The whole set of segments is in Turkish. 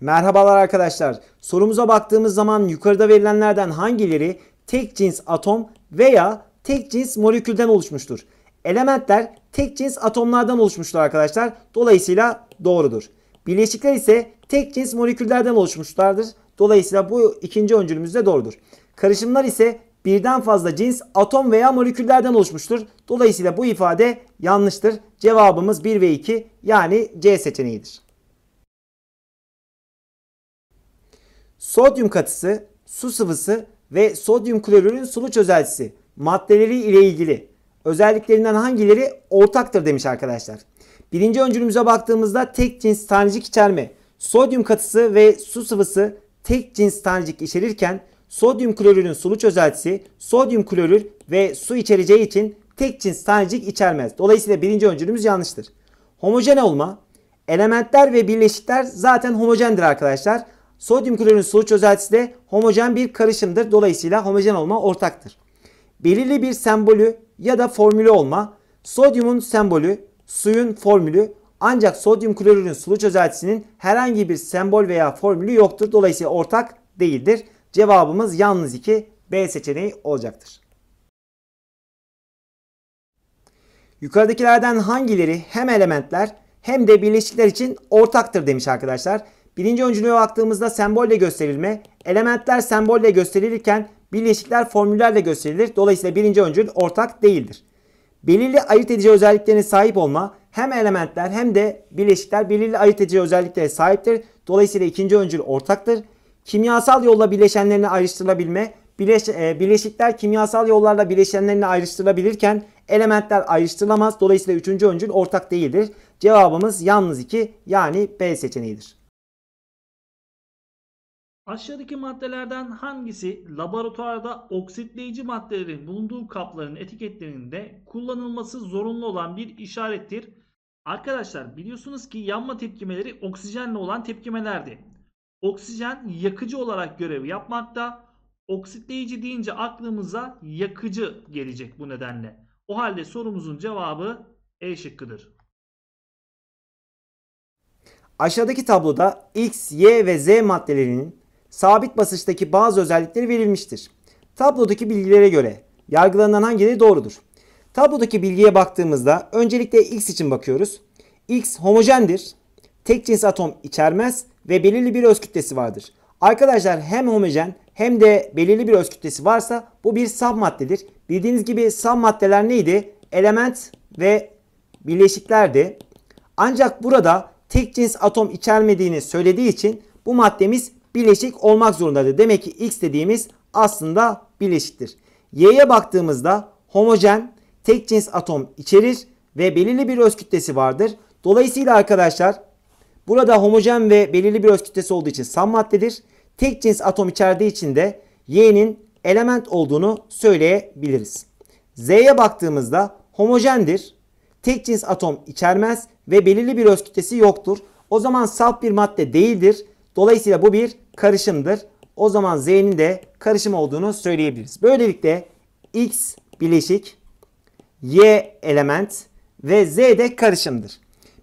Merhabalar arkadaşlar. Sorumuza baktığımız zaman yukarıda verilenlerden hangileri tek cins atom veya tek cins molekülden oluşmuştur? Elementler tek cins atomlardan oluşmuştur arkadaşlar. Dolayısıyla doğrudur. Bileşikler ise tek cins moleküllerden oluşmuşlardır. Dolayısıyla bu ikinci öncülümüz de doğrudur. Karışımlar ise birden fazla cins atom veya moleküllerden oluşmuştur. Dolayısıyla bu ifade yanlıştır. Cevabımız 1 ve 2 yani C seçeneğidir. sodyum katısı, su sıvısı ve sodyum klorürün sulu çözeltisi maddeleri ile ilgili özelliklerinden hangileri ortaktır demiş arkadaşlar. Birinci öncülümüze baktığımızda tek cins tanecik içerme, sodyum katısı ve su sıvısı tek cins tanecik içerirken sodyum klorürün sulu çözeltisi sodyum klorür ve su içereceği için tek cins tanecik içermez. Dolayısıyla birinci öncülümüz yanlıştır. Homojen olma. Elementler ve birleşikler zaten homojendir arkadaşlar. Sodyum klorürün soluç özeltisi de homojen bir karışımdır. Dolayısıyla homojen olma ortaktır. Belirli bir sembolü ya da formülü olma. Sodyumun sembolü, suyun formülü ancak sodyum klorürün suluç özeltisinin herhangi bir sembol veya formülü yoktur. Dolayısıyla ortak değildir. Cevabımız yalnız 2 B seçeneği olacaktır. Yukarıdakilerden hangileri hem elementler hem de birleşikler için ortaktır demiş arkadaşlar. Birinci öncülüğe baktığımızda sembolle gösterilme, elementler sembolle gösterilirken birleşikler formüllerle gösterilir. Dolayısıyla birinci öncül ortak değildir. Belirli ayırt edici özelliklerine sahip olma hem elementler hem de bileşikler belirli ayırt edici özelliklere sahiptir. Dolayısıyla ikinci öncül ortaktır. Kimyasal yolla bileşenlerini ayrıştırılabilme, bileş, e, bileşikler kimyasal yollarla bileşenlerini ayrıştırılabilirken elementler ayrıştırılamaz. Dolayısıyla üçüncü öncül ortak değildir. Cevabımız yalnız iki, yani B seçeneğidir. Aşağıdaki maddelerden hangisi laboratuvarda oksitleyici maddelerin bulunduğu kapların etiketlerinde kullanılması zorunlu olan bir işarettir? Arkadaşlar biliyorsunuz ki yanma tepkimeleri oksijenle olan tepkimelerdi. Oksijen yakıcı olarak görev yapmakta. Oksitleyici deyince aklımıza yakıcı gelecek bu nedenle. O halde sorumuzun cevabı E şıkkıdır. Aşağıdaki tabloda X, Y ve Z maddelerinin sabit basıştaki bazı özellikleri verilmiştir. Tablodaki bilgilere göre yargılanan hangileri doğrudur? Tablodaki bilgiye baktığımızda öncelikle X için bakıyoruz. X homojendir. Tek cins atom içermez ve belirli bir öz kütlesi vardır. Arkadaşlar hem homojen hem de belirli bir öz kütlesi varsa bu bir sab maddedir. Bildiğiniz gibi sab maddeler neydi? Element ve bileşiklerdi. Ancak burada tek cins atom içermediğini söylediği için bu maddemiz bileşik olmak zorundadır. Demek ki X dediğimiz aslında bileşiktir. Y'ye baktığımızda homojen tek cins atom içerir ve belirli bir öz kütlesi vardır. Dolayısıyla arkadaşlar burada homojen ve belirli bir öz kütlesi olduğu için sam maddedir. Tek cins atom içerdiği için de Y'nin element olduğunu söyleyebiliriz. Z'ye baktığımızda homojendir. Tek cins atom içermez ve belirli bir öz kütlesi yoktur. O zaman saf bir madde değildir. Dolayısıyla bu bir karışımdır. O zaman Z'nin de karışım olduğunu söyleyebiliriz. Böylelikle X bileşik, Y element ve Z de karışımdır.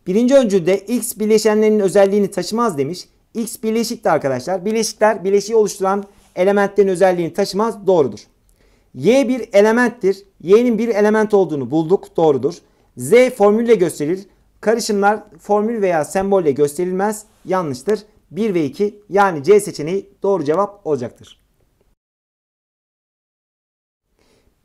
Birinci öncülde X bileşenlerinin özelliğini taşımaz demiş. X bileşikti arkadaşlar. Bileşikler bileşiği oluşturan elementlerin özelliğini taşımaz. Doğrudur. Y bir elementtir. Y'nin bir element olduğunu bulduk. Doğrudur. Z formülle gösterilir. Karışımlar formül veya sembolle gösterilmez. Yanlıştır. 1 ve 2 yani C seçeneği doğru cevap olacaktır.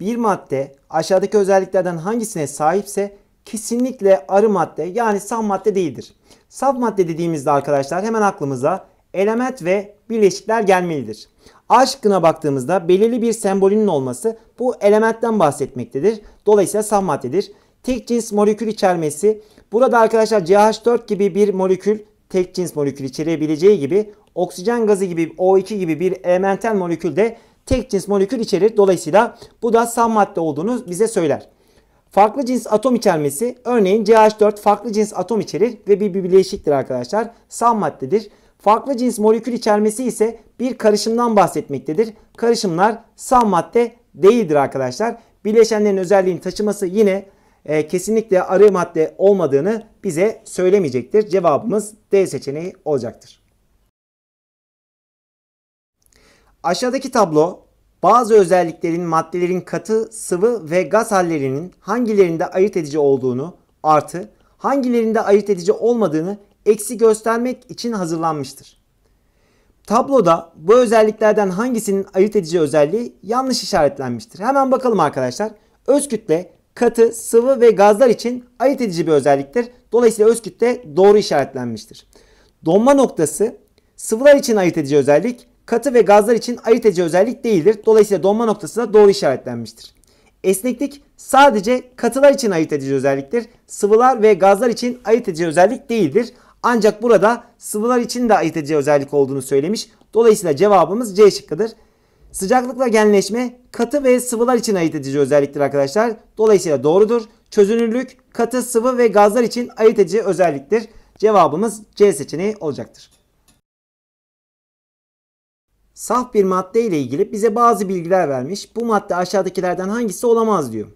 Bir madde aşağıdaki özelliklerden hangisine sahipse kesinlikle arı madde yani saf madde değildir. Saf madde dediğimizde arkadaşlar hemen aklımıza element ve birleşikler gelmelidir. A şıkkına baktığımızda belirli bir sembolünün olması bu elementten bahsetmektedir. Dolayısıyla saf maddedir. Tek cins molekül içermesi burada arkadaşlar CH4 gibi bir molekül tek cins molekül içerebileceği gibi oksijen gazı gibi O2 gibi bir elementel molekül de tek cins molekül içerir. Dolayısıyla bu da sam madde olduğunu bize söyler. Farklı cins atom içermesi örneğin CH4 farklı cins atom içerir ve bir bileşiktir arkadaşlar. Sam maddedir. Farklı cins molekül içermesi ise bir karışımdan bahsetmektedir. Karışımlar sam madde değildir arkadaşlar. Bileşenlerin özelliğini taşıması yine e, kesinlikle arı madde olmadığını bize söylemeyecektir. Cevabımız D seçeneği olacaktır. Aşağıdaki tablo bazı özelliklerin maddelerin katı, sıvı ve gaz hallerinin hangilerinde ayırt edici olduğunu artı hangilerinde ayırt edici olmadığını eksi göstermek için hazırlanmıştır. Tabloda bu özelliklerden hangisinin ayırt edici özelliği yanlış işaretlenmiştir. Hemen bakalım arkadaşlar. Öz kütle katı, sıvı ve gazlar için ayırt edici bir özelliktir. Dolayısıyla öz kütle doğru işaretlenmiştir. Donma noktası sıvılar için ayırt edici özellik, katı ve gazlar için ayırt edici özellik değildir. Dolayısıyla donma noktası da doğru işaretlenmiştir. Esneklik sadece katılar için ayırt edici özelliktir. Sıvılar ve gazlar için ayırt edici özellik değildir. Ancak burada sıvılar için de ayırt edici özellik olduğunu söylemiş. Dolayısıyla cevabımız C şıkkıdır. Sıcaklıkla genleşme katı ve sıvılar için ayırt edici özelliktir arkadaşlar. Dolayısıyla doğrudur. Çözünürlük katı, sıvı ve gazlar için ayırt edici özelliktir. Cevabımız C seçeneği olacaktır. Saf bir madde ile ilgili bize bazı bilgiler vermiş. Bu madde aşağıdakilerden hangisi olamaz diyor.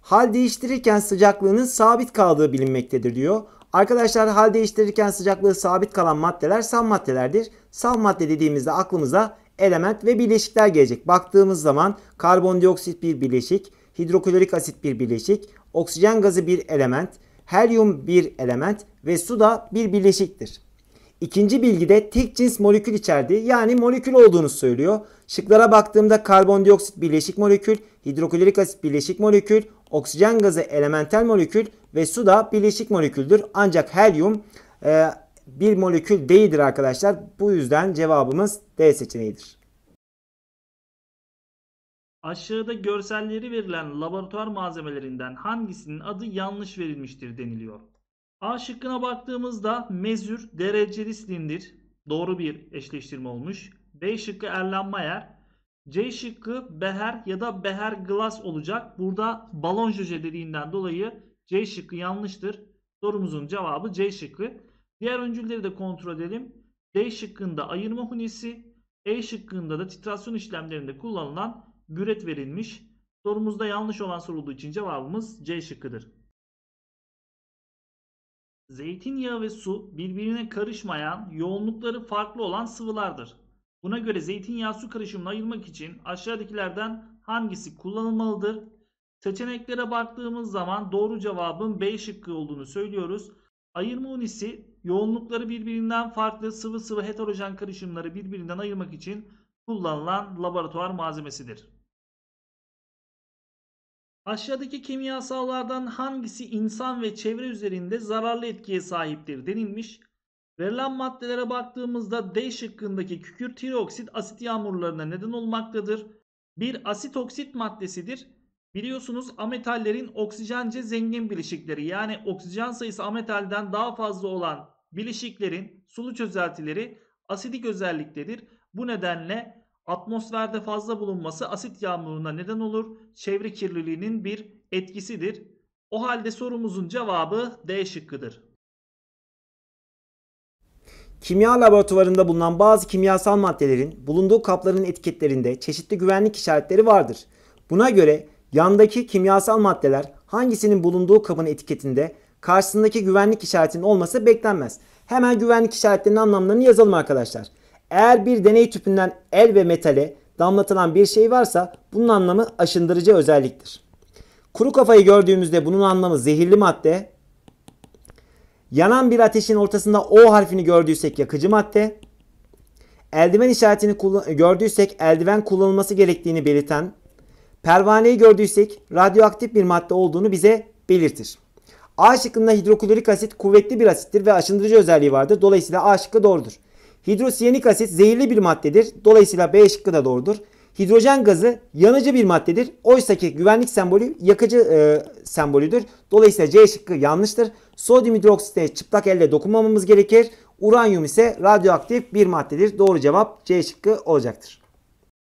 Hal değiştirirken sıcaklığının sabit kaldığı bilinmektedir diyor. Arkadaşlar hal değiştirirken sıcaklığı sabit kalan maddeler saf maddelerdir. Saf madde dediğimizde aklımıza element ve bileşikler gelecek. Baktığımız zaman karbondioksit bir bileşik, hidroklorik asit bir bileşik, oksijen gazı bir element, helyum bir element ve su da bir bileşiktir. İkinci bilgide tek cins molekül içerdiği yani molekül olduğunu söylüyor. Şıklara baktığımda karbondioksit bileşik molekül, hidroklorik asit bileşik molekül, oksijen gazı elementel molekül ve su da bileşik moleküldür. Ancak helyum e, bir molekül değildir arkadaşlar. Bu yüzden cevabımız D seçeneğidir. Aşağıda görselleri verilen laboratuvar malzemelerinden hangisinin adı yanlış verilmiştir deniliyor. A şıkkına baktığımızda mezür dereceli silindir doğru bir eşleştirme olmuş. B şıkkı Erlenmayer. C şıkkı Beher ya da Beher Glass olacak. Burada balon jöje dediğinden dolayı C şıkkı yanlıştır. Sorumuzun cevabı C şıkkı. Diğer öncülleri de kontrol edelim. D şıkkında ayırma hunisi, E şıkkında da titrasyon işlemlerinde kullanılan büret verilmiş. Sorumuzda yanlış olan sorulduğu için cevabımız C şıkkıdır. Zeytinyağı ve su birbirine karışmayan, yoğunlukları farklı olan sıvılardır. Buna göre zeytinyağı su karışımını ayırmak için aşağıdakilerden hangisi kullanılmalıdır? Seçeneklere baktığımız zaman doğru cevabın B şıkkı olduğunu söylüyoruz. Ayırma unisi yoğunlukları birbirinden farklı sıvı sıvı heterojen karışımları birbirinden ayırmak için kullanılan laboratuvar malzemesidir. Aşağıdaki kimyasallardan hangisi insan ve çevre üzerinde zararlı etkiye sahiptir denilmiş. Verilen maddelere baktığımızda D şıkkındaki kükürt tiroksit asit yağmurlarına neden olmaktadır. Bir asit oksit maddesidir Biliyorsunuz ametallerin oksijence zengin bileşikleri yani oksijen sayısı ametalden daha fazla olan bileşiklerin sulu çözeltileri asidik özelliktedir. Bu nedenle atmosferde fazla bulunması asit yağmuruna neden olur. Çevre kirliliğinin bir etkisidir. O halde sorumuzun cevabı D şıkkıdır. Kimya laboratuvarında bulunan bazı kimyasal maddelerin bulunduğu kapların etiketlerinde çeşitli güvenlik işaretleri vardır. Buna göre Yandaki kimyasal maddeler hangisinin bulunduğu kabın etiketinde karşısındaki güvenlik işaretinin olması beklenmez. Hemen güvenlik işaretlerinin anlamlarını yazalım arkadaşlar. Eğer bir deney tüpünden el ve metale damlatılan bir şey varsa bunun anlamı aşındırıcı özelliktir. Kuru kafayı gördüğümüzde bunun anlamı zehirli madde. Yanan bir ateşin ortasında O harfini gördüysek yakıcı madde. Eldiven işaretini gördüysek eldiven kullanılması gerektiğini belirten pervaneyi gördüysek radyoaktif bir madde olduğunu bize belirtir. A şıkkında hidroklorik asit kuvvetli bir asittir ve aşındırıcı özelliği vardır. Dolayısıyla A şıkkı doğrudur. Hidrosiyanik asit zehirli bir maddedir. Dolayısıyla B şıkkı da doğrudur. Hidrojen gazı yanıcı bir maddedir. Oysa ki güvenlik sembolü yakıcı e, sembolüdür. Dolayısıyla C şıkkı yanlıştır. Sodyum hidroksite çıplak elle dokunmamamız gerekir. Uranyum ise radyoaktif bir maddedir. Doğru cevap C şıkkı olacaktır.